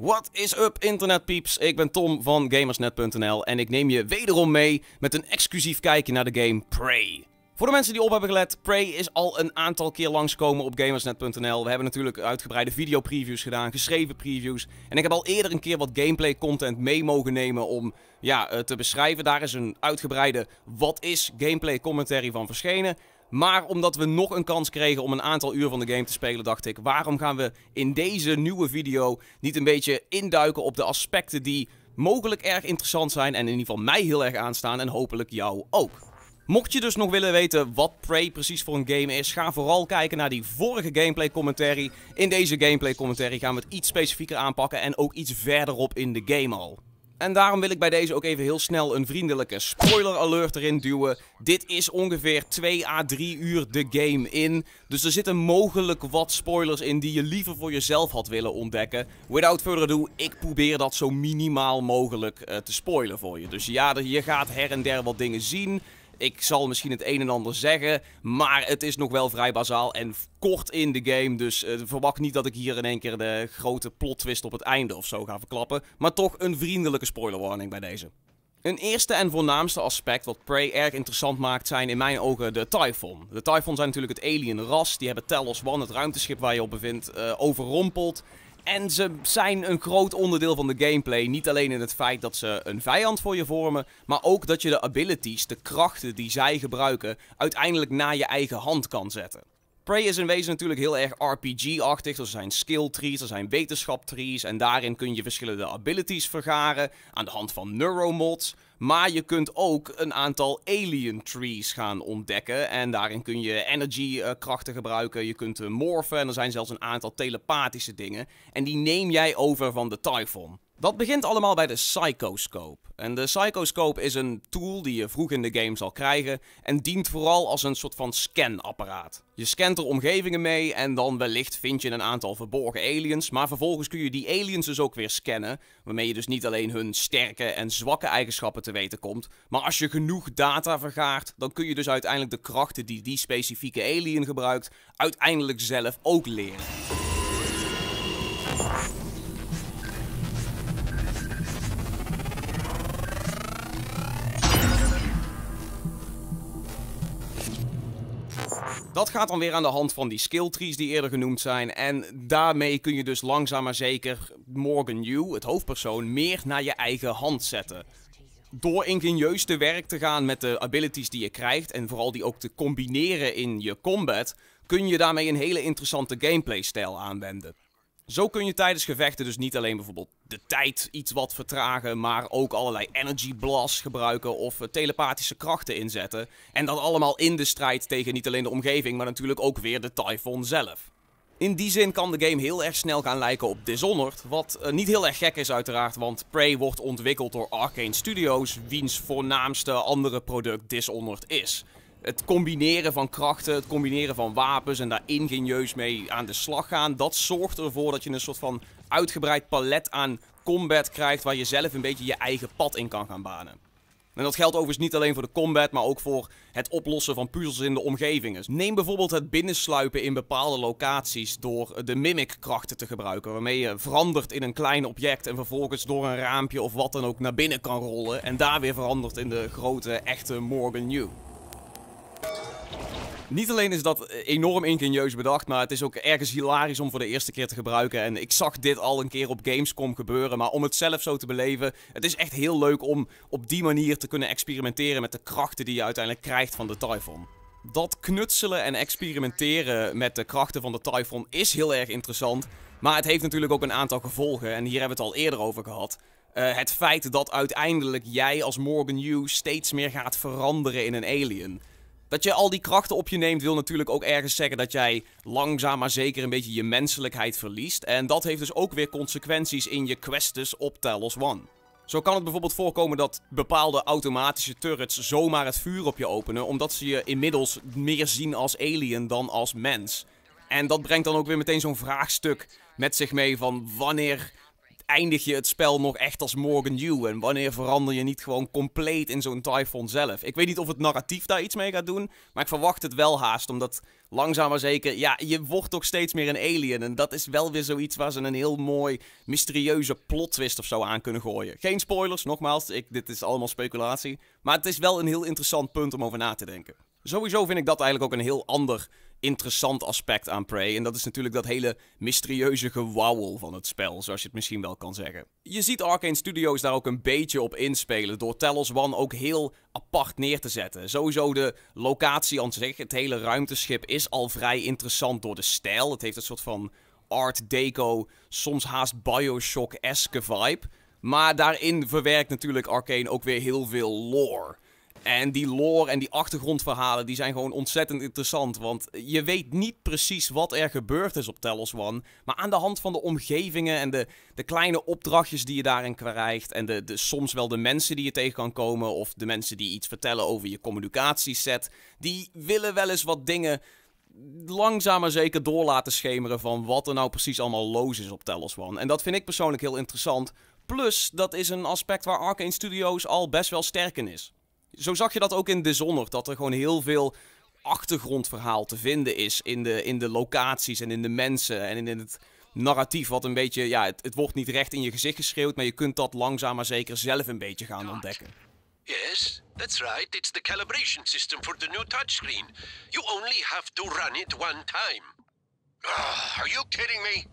What is up internetpieps? Ik ben Tom van gamersnet.nl en ik neem je wederom mee met een exclusief kijkje naar de game Prey. Voor de mensen die op hebben gelet, Prey is al een aantal keer langskomen op gamersnet.nl. We hebben natuurlijk uitgebreide videopreviews gedaan, geschreven previews. En ik heb al eerder een keer wat gameplay content mee mogen nemen om ja, eh, te beschrijven. Daar is een uitgebreide wat is gameplay commentary van verschenen. Maar omdat we nog een kans kregen om een aantal uur van de game te spelen, dacht ik: waarom gaan we in deze nieuwe video niet een beetje induiken op de aspecten die mogelijk erg interessant zijn en in ieder geval mij heel erg aanstaan en hopelijk jou ook. Mocht je dus nog willen weten wat Prey precies voor een game is, ga vooral kijken naar die vorige gameplay commentary. In deze gameplay commentary gaan we het iets specifieker aanpakken en ook iets verderop in de game al. En daarom wil ik bij deze ook even heel snel een vriendelijke spoiler alert erin duwen. Dit is ongeveer 2 à 3 uur de game in. Dus er zitten mogelijk wat spoilers in die je liever voor jezelf had willen ontdekken. Without further ado, ik probeer dat zo minimaal mogelijk eh, te spoilen voor je. Dus ja, je gaat her en der wat dingen zien. Ik zal misschien het een en ander zeggen, maar het is nog wel vrij bazaal en kort in de game. Dus eh, verwacht niet dat ik hier in één keer de grote plot twist op het einde of zo ga verklappen. Maar toch een vriendelijke spoilerwarning bij deze. Een eerste en voornaamste aspect wat Prey erg interessant maakt zijn in mijn ogen de Typhon. De Typhon zijn natuurlijk het alien ras, die hebben Talos One, het ruimteschip waar je op bevindt, eh, overrompeld. En ze zijn een groot onderdeel van de gameplay. Niet alleen in het feit dat ze een vijand voor je vormen, maar ook dat je de abilities, de krachten die zij gebruiken, uiteindelijk naar je eigen hand kan zetten. Prey is in wezen natuurlijk heel erg RPG-achtig. Er zijn skill trees, er zijn wetenschap trees en daarin kun je verschillende abilities vergaren aan de hand van neuromods. Maar je kunt ook een aantal alien trees gaan ontdekken. En daarin kun je energy eh, krachten gebruiken. Je kunt eh, morphen En er zijn zelfs een aantal telepathische dingen. En die neem jij over van de Typhon. Dat begint allemaal bij de Psychoscope. En de Psychoscope is een tool die je vroeg in de game zal krijgen en dient vooral als een soort van scanapparaat. Je scant er omgevingen mee en dan wellicht vind je een aantal verborgen aliens, maar vervolgens kun je die aliens dus ook weer scannen, waarmee je dus niet alleen hun sterke en zwakke eigenschappen te weten komt, maar als je genoeg data vergaart, dan kun je dus uiteindelijk de krachten die die specifieke alien gebruikt, uiteindelijk zelf ook leren. Dat gaat dan weer aan de hand van die skill trees die eerder genoemd zijn. En daarmee kun je dus langzaam maar zeker Morgan Yu, het hoofdpersoon, meer naar je eigen hand zetten. Door ingenieus te werk te gaan met de abilities die je krijgt en vooral die ook te combineren in je combat, kun je daarmee een hele interessante gameplay-stijl aanwenden. Zo kun je tijdens gevechten dus niet alleen bijvoorbeeld de tijd iets wat vertragen, maar ook allerlei energy blasts gebruiken of eh, telepathische krachten inzetten. En dat allemaal in de strijd tegen niet alleen de omgeving, maar natuurlijk ook weer de Typhon zelf. In die zin kan de game heel erg snel gaan lijken op Dishonored, wat eh, niet heel erg gek is uiteraard, want Prey wordt ontwikkeld door Arcane Studios, wiens voornaamste andere product Dishonored is het combineren van krachten, het combineren van wapens en daar ingenieus mee aan de slag gaan. Dat zorgt ervoor dat je een soort van uitgebreid palet aan combat krijgt waar je zelf een beetje je eigen pad in kan gaan banen. En dat geldt overigens niet alleen voor de combat, maar ook voor het oplossen van puzzels in de omgevingen. Dus neem bijvoorbeeld het binnensluipen in bepaalde locaties door de mimic-krachten te gebruiken, waarmee je verandert in een klein object en vervolgens door een raampje of wat dan ook naar binnen kan rollen en daar weer verandert in de grote, echte Morgan New. Niet alleen is dat enorm ingenieus bedacht, maar het is ook ergens hilarisch om voor de eerste keer te gebruiken. En ik zag dit al een keer op Gamescom gebeuren, maar om het zelf zo te beleven, het is echt heel leuk om op die manier te kunnen experimenteren met de krachten die je uiteindelijk krijgt van de Typhon. Dat knutselen en experimenteren met de krachten van de Typhon is heel erg interessant, maar het heeft natuurlijk ook een aantal gevolgen en hier hebben we het al eerder over gehad. Eh, het feit dat uiteindelijk jij als Morgan Yu steeds meer gaat veranderen in een alien. Dat je al die krachten op je neemt wil natuurlijk ook ergens zeggen dat jij langzaam maar zeker een beetje je menselijkheid verliest. En dat heeft dus ook weer consequenties in je quests op Talos One. Zo kan het bijvoorbeeld voorkomen dat bepaalde automatische turrets zomaar het vuur op je openen, omdat ze je inmiddels meer zien als alien dan als mens. En dat brengt dan ook weer meteen zo'n vraagstuk met zich mee van wanneer eindig je het spel nog echt als Morgan New? En wanneer verander je niet gewoon compleet in zo'n Typhon zelf? Ik weet niet of het narratief daar iets mee gaat doen, maar ik verwacht het wel haast. Omdat langzaam maar zeker, ja, je wordt toch steeds meer een alien. En dat is wel weer zoiets waar ze een heel mooi, mysterieuze plot twist of zo aan kunnen gooien. Geen spoilers, nogmaals, ik, dit is allemaal speculatie. Maar het is wel een heel interessant punt om over na te denken sowieso vind ik dat eigenlijk ook een heel ander interessant aspect aan Prey. En dat is natuurlijk dat hele mysterieuze gewauwel van het spel, zoals je het misschien wel kan zeggen. Je ziet Arkane Studios daar ook een beetje op inspelen door Talos One ook heel apart neer te zetten. Sowieso de locatie aan zich, het hele ruimteschip, is al vrij interessant door de stijl. Het heeft een soort van art deco, soms haast bioshock esque vibe. Maar daarin verwerkt natuurlijk Arkane ook weer heel veel lore. En die lore en die achtergrondverhalen die zijn gewoon ontzettend interessant. Want je weet niet precies wat er gebeurd is op Telos One. Maar aan de hand van de omgevingen en de, de kleine opdrachtjes die je daarin krijgt. En de, de, soms wel de mensen die je tegen kan komen. Of de mensen die iets vertellen over je communicatieset. Die willen wel eens wat dingen langzaam maar zeker door laten schemeren van wat er nou precies allemaal los is op Telos One. En dat vind ik persoonlijk heel interessant. Plus, dat is een aspect waar Arcane Studios al best wel sterk in is. Zo zag je dat ook in Dishonored, dat er gewoon heel veel achtergrondverhaal te vinden is in de, in de locaties en in de mensen en in het narratief wat een beetje, ja, het, het wordt niet recht in je gezicht geschreeuwd, maar je kunt dat langzaam maar zeker zelf een beetje gaan ontdekken. Yes, that's right. It's the calibration system for the new touchscreen. You only have to run it one time. Ah, are you kidding me?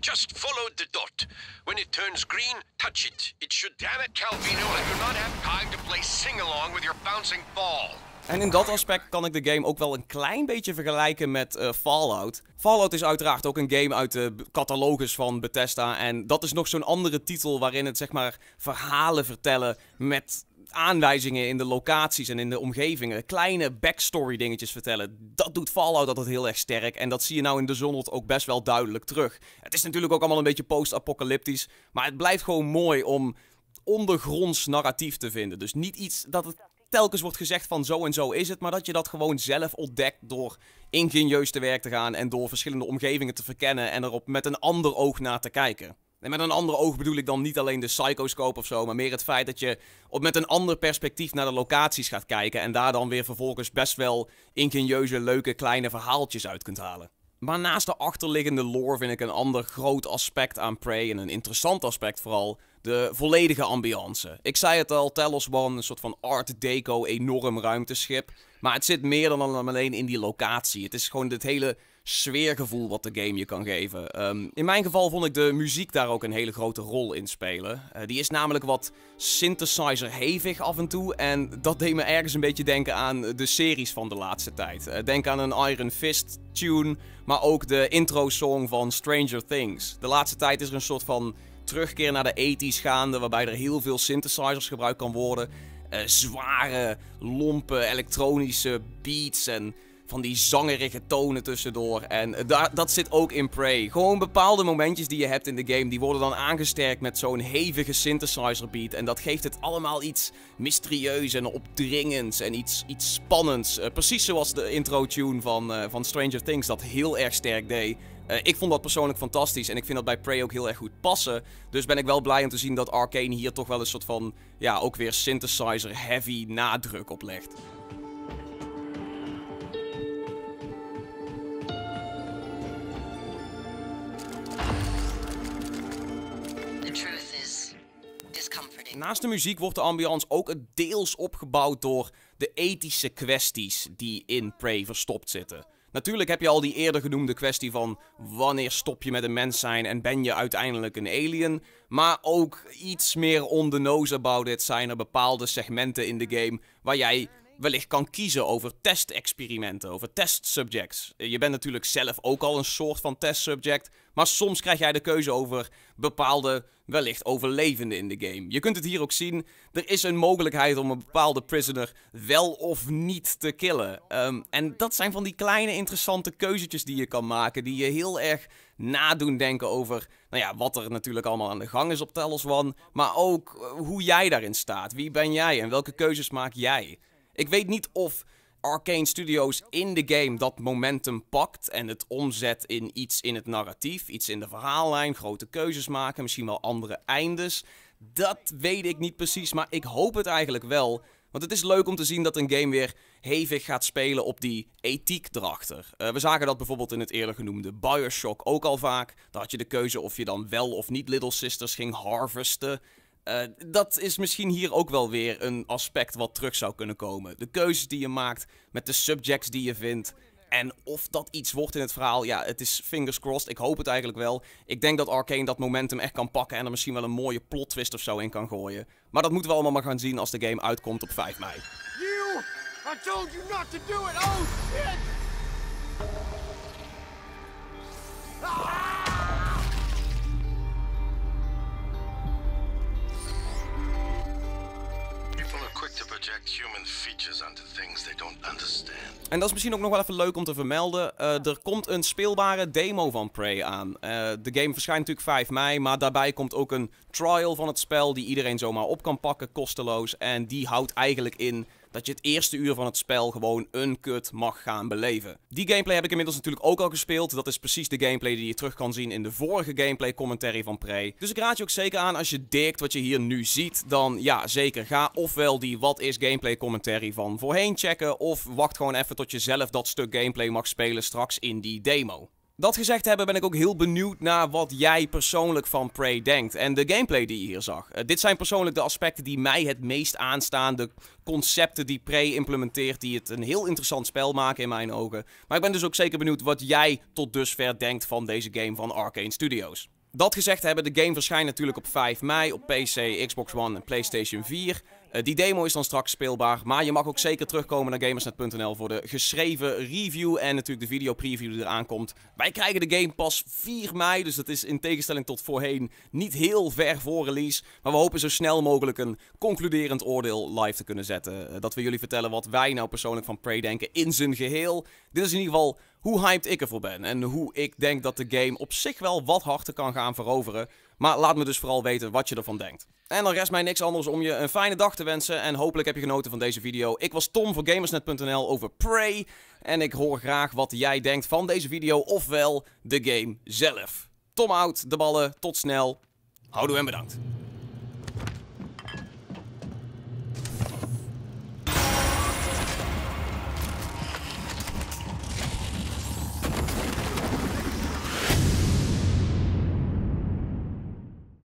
Just follow the dot. When it turns green, touch it. It should... Damn it, Calvino, I do not have time to play sing-along with your bouncing ball. En in dat aspect kan ik de game ook wel een klein beetje vergelijken met eh, Fallout. Fallout is uiteraard ook een game uit de catalogus van Bethesda. En dat is nog zo'n andere titel waarin het zeg maar verhalen vertellen met aanwijzingen in de locaties en in de omgevingen. Kleine backstory dingetjes vertellen. Dat doet Fallout altijd heel erg sterk. En dat zie je nou in Zonnet ook best wel duidelijk terug. Het is natuurlijk ook allemaal een beetje post-apocalyptisch. Maar het blijft gewoon mooi om ondergronds narratief te vinden. Dus niet iets dat het telkens wordt gezegd van zo en zo is het, maar dat je dat gewoon zelf ontdekt door ingenieus te werk te gaan en door verschillende omgevingen te verkennen en erop met een ander oog naar te kijken. En met een ander oog bedoel ik dan niet alleen de psychoscope of zo, maar meer het feit dat je op met een ander perspectief naar de locaties gaat kijken en daar dan weer vervolgens best wel ingenieuze, leuke, kleine verhaaltjes uit kunt halen. Maar naast de achterliggende lore vind ik een ander groot aspect aan Prey, en een interessant aspect vooral, de volledige ambiance. Ik zei het al, Talos One, een soort van art deco enorm ruimteschip. Maar het zit meer dan alleen in die locatie. Het is gewoon dit hele sfeergevoel wat de game je kan geven. Ehm, in mijn geval vond ik de muziek daar ook een hele grote rol in spelen. Eh, die is namelijk wat synthesizer-hevig af en toe en dat deed me ergens een beetje denken aan de series van de laatste tijd. Eh, denk aan een Iron Fist tune, maar ook de intro-song van Stranger Things. De laatste tijd is er een soort van terugkeer naar de 80s gaande, waarbij er heel veel synthesizers gebruikt kan worden. Eh, zware, lompe, elektronische beats en van die zangerige tonen tussendoor. En eh, dat zit ook in Prey. Gewoon bepaalde momentjes die je hebt in de game, die worden dan aangesterkt met zo'n hevige synthesizer beat. En dat geeft het allemaal iets mysterieus en opdringends en iets, iets spannends. Eh, precies zoals de intro tune van, eh, van Stranger Things dat heel erg sterk deed. ik vond dat persoonlijk fantastisch en ik vind dat bij Prey ook heel erg goed passen. Dus ben ik wel blij om te zien dat Arcane hier toch wel een soort van, ja, ook weer synthesizer-heavy nadruk op legt. Naast de muziek wordt de ambiance ook deels opgebouwd door de ethische kwesties die in Prey verstopt zitten. Natuurlijk heb je al die eerder genoemde kwestie van wanneer stop je met een mens zijn en ben je uiteindelijk een alien. Maar ook iets meer on the nose about it zijn er bepaalde segmenten in de game waar jij wellicht kan kiezen over testexperimenten, over testsubjects. Je bent natuurlijk zelf ook al een soort van testsubject, maar soms krijg jij de keuze over bepaalde, wellicht overlevenden in de game. Je kunt het hier ook zien, er is een mogelijkheid om een bepaalde prisoner wel of niet te killen. Ehm, en dat zijn van die kleine interessante keuzetjes die je kan maken, die je heel erg nadoen denken over nou ja, wat er natuurlijk allemaal aan de gang is op Telos One, maar ook eh, hoe jij daarin staat. Wie ben jij en welke keuzes maak jij? Ik weet niet of Arcane Studios in de game dat momentum pakt en het omzet in iets in het narratief, iets in de verhaallijn, grote keuzes maken, misschien wel andere eindes. Dat weet ik niet precies, maar ik hoop het eigenlijk wel. Want het is leuk om te zien dat een game weer hevig gaat spelen op die ethiek erachter. Eh, we zagen dat bijvoorbeeld in het eerder genoemde Bioshock ook al vaak. Daar had je de keuze of je dan wel of niet Little Sisters ging harvesten. Eh, dat is misschien hier ook wel weer een aspect wat terug zou kunnen komen. De keuzes die je maakt met de subjects die je vindt. En of dat iets wordt in het verhaal, ja, het is fingers crossed. Ik hoop het eigenlijk wel. Ik denk dat Arkane dat momentum echt kan pakken en er misschien wel een mooie plot twist of zo in kan gooien. Maar dat moeten we allemaal maar gaan zien als de game uitkomt op 5 mei. You! I told you not to do it! Oh shit! human features onto things they don't understand. En dat is misschien ook nog wel even leuk om te vermelden. Eh, er komt een speelbare demo van Prey aan. Eh, de game verschijnt natuurlijk 5 mei, maar daarbij komt ook een trial van het spel die iedereen zomaar op kan pakken, kosteloos. En die houdt eigenlijk in dat je het eerste uur van het spel gewoon een kut mag gaan beleven. Die gameplay heb ik inmiddels natuurlijk ook al gespeeld. Dat is precies de gameplay die je terug kan zien in de vorige gameplay commentary van Prey. Dus ik raad je ook zeker aan als je dikt wat je hier nu ziet, dan ja, zeker ga ofwel die wat is gameplay commentary van voorheen checken, of wacht gewoon even tot je zelf dat stuk gameplay mag spelen straks in die demo. Dat gezegd hebben ben ik ook heel benieuwd naar wat jij persoonlijk van Prey denkt en de gameplay die je hier zag. Eh, dit zijn persoonlijk de aspecten die mij het meest aanstaan, de concepten die Prey implementeert, die het een heel interessant spel maken in mijn ogen. Maar ik ben dus ook zeker benieuwd wat jij tot dusver denkt van deze game van Arcane Studios. Dat gezegd hebben, de game verschijnt natuurlijk op 5 mei op PC, Xbox One en PlayStation 4. Eh, die demo is dan straks speelbaar. Maar je mag ook zeker terugkomen naar gamersnet.nl voor de geschreven review en natuurlijk de video preview die eraan komt. Wij krijgen de game pas 4 mei, dus dat is in tegenstelling tot voorheen niet heel ver voor release. Maar we hopen zo snel mogelijk een concluderend oordeel live te kunnen zetten. Eh, dat we jullie vertellen wat wij nou persoonlijk van Prey denken in zijn geheel. Dit is in ieder geval hoe hyped ik ervoor ben en hoe ik denk dat de game op zich wel wat harder kan gaan veroveren. Maar laat me dus vooral weten wat je ervan denkt. En dan rest mij niks anders om je een fijne dag te wensen. En hopelijk heb je genoten van deze video. Ik was Tom voor Gamersnet.nl over Prey. En ik hoor graag wat jij denkt van deze video. Ofwel de game zelf. Tom out, de ballen. Tot snel. Houden en bedankt.